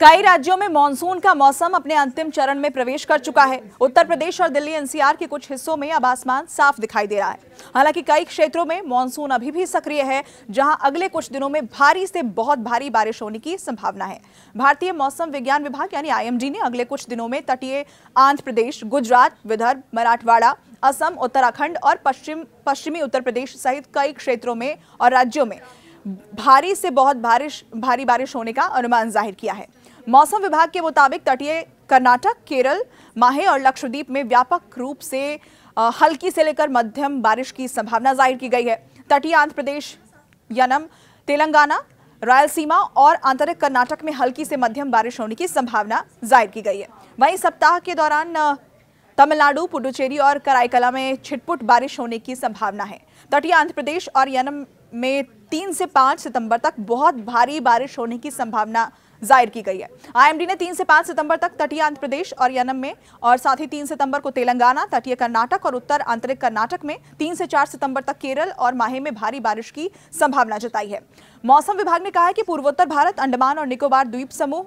कई राज्यों में मॉनसून का मौसम अपने अंतिम चरण में प्रवेश कर चुका है उत्तर प्रदेश और दिल्ली एनसीआर के कुछ हिस्सों में अब आसमान साफ दिखाई दे रहा है हालांकि कई क्षेत्रों में मॉनसून अभी भी सक्रिय है जहां अगले कुछ दिनों में भारी से बहुत भारी बारिश होने की संभावना है भारतीय मौसम विज्ञान विभाग यानी आई ने अगले कुछ दिनों में तटीय आंध्र प्रदेश गुजरात विदर्भ मराठवाड़ा असम उत्तराखंड और पश्चिम पश्चिमी उत्तर प्रदेश सहित कई क्षेत्रों में और राज्यों में भारी से बहुत बारिश भारी बारिश होने का अनुमान जाहिर किया है मौसम विभाग के मुताबिक तटीय कर्नाटक केरल माहे और लक्षद्वीप में व्यापक रूप से हल्की से लेकर मध्यम बारिश की संभावना जाहिर की गई है तटीय आंध्र प्रदेश यनम तेलंगाना रायलसीमा और आंतरिक कर्नाटक में हल्की से मध्यम बारिश होने की संभावना जाहिर की गई है वहीं सप्ताह के दौरान तमिलनाडु पुडुचेरी और कराईकला में छिटपुट बारिश होने की संभावना है तटीय आंध्र प्रदेश और यनम में तीन से पाँच सितंबर तक बहुत भारी बारिश होने की संभावना जाहिर की गई है आईएमडी ने 3 से 5 सितंबर तक तटीय आंध्र प्रदेश और यनम में और साथ ही 3 सितंबर को तेलंगाना तटीय कर्नाटक और उत्तर आंतरिक कर्नाटक में 3 से 4 सितंबर तक केरल और माहे में भारी बारिश की संभावना जताई है मौसम विभाग ने कहा है कि पूर्वोत्तर भारत अंडमान और निकोबार द्वीप समूह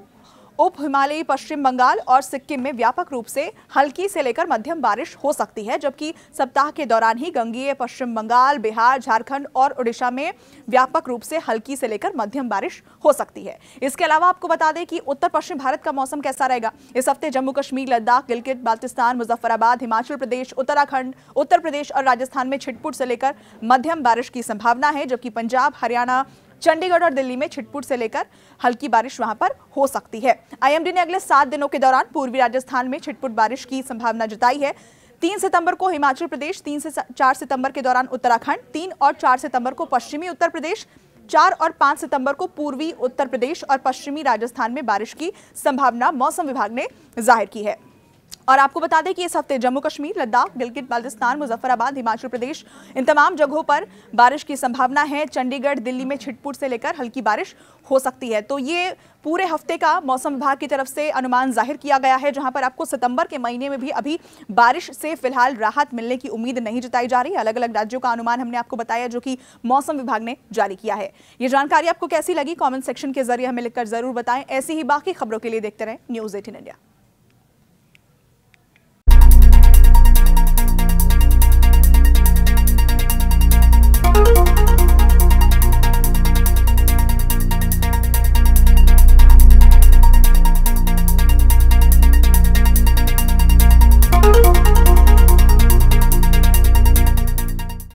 उप हिमालयी पश्चिम बंगाल और सिक्किम में व्यापक रूप से हल्की से लेकर मध्यम बारिश हो सकती है जबकि सप्ताह के दौरान ही गंगीय पश्चिम बंगाल बिहार झारखंड और उड़ीसा में व्यापक रूप से हल्की से लेकर मध्यम बारिश हो सकती है इसके अलावा आपको बता दें कि उत्तर पश्चिम भारत का मौसम कैसा रहेगा इस हफ्ते जम्मू कश्मीर लद्दाख गिलगित बाल्टिस्तान मुजफ्फराबाद हिमाचल प्रदेश उत्तराखंड उत्तर प्रदेश और राजस्थान में छिटपुट से लेकर मध्यम बारिश की संभावना है जबकि पंजाब हरियाणा चंडीगढ़ और दिल्ली में छिटपुट से लेकर हल्की बारिश वहां पर हो सकती है आईएमडी ने अगले सात दिनों के दौरान पूर्वी राजस्थान में छिटपुट बारिश की संभावना जताई है तीन सितंबर को हिमाचल प्रदेश तीन से चार सितंबर के दौरान उत्तराखंड तीन और चार सितंबर को पश्चिमी उत्तर प्रदेश चार और पांच सितंबर को पूर्वी उत्तर प्रदेश और पश्चिमी राजस्थान में बारिश की संभावना मौसम विभाग ने जाहिर की है और आपको बता दें कि इस हफ्ते जम्मू कश्मीर लद्दाख गिलगित बाल्टिस्तान मुजफ्फराबाद हिमाचल प्रदेश इन तमाम जगहों पर बारिश की संभावना है चंडीगढ़ दिल्ली में छिटपुट से लेकर हल्की बारिश हो सकती है तो ये पूरे हफ्ते का मौसम विभाग की तरफ से अनुमान जाहिर किया गया है जहां पर आपको सितंबर के महीने में भी अभी बारिश से फिलहाल राहत मिलने की उम्मीद नहीं जताई जा रही अलग अलग राज्यों का अनुमान हमने आपको बताया जो कि मौसम विभाग ने जारी किया है ये जानकारी आपको कैसी लगी कॉमेंट सेक्शन के जरिए हमें लिखकर जरूर बताएं ऐसी ही बाकी खबरों के लिए देखते रहें न्यूज एटीन इंडिया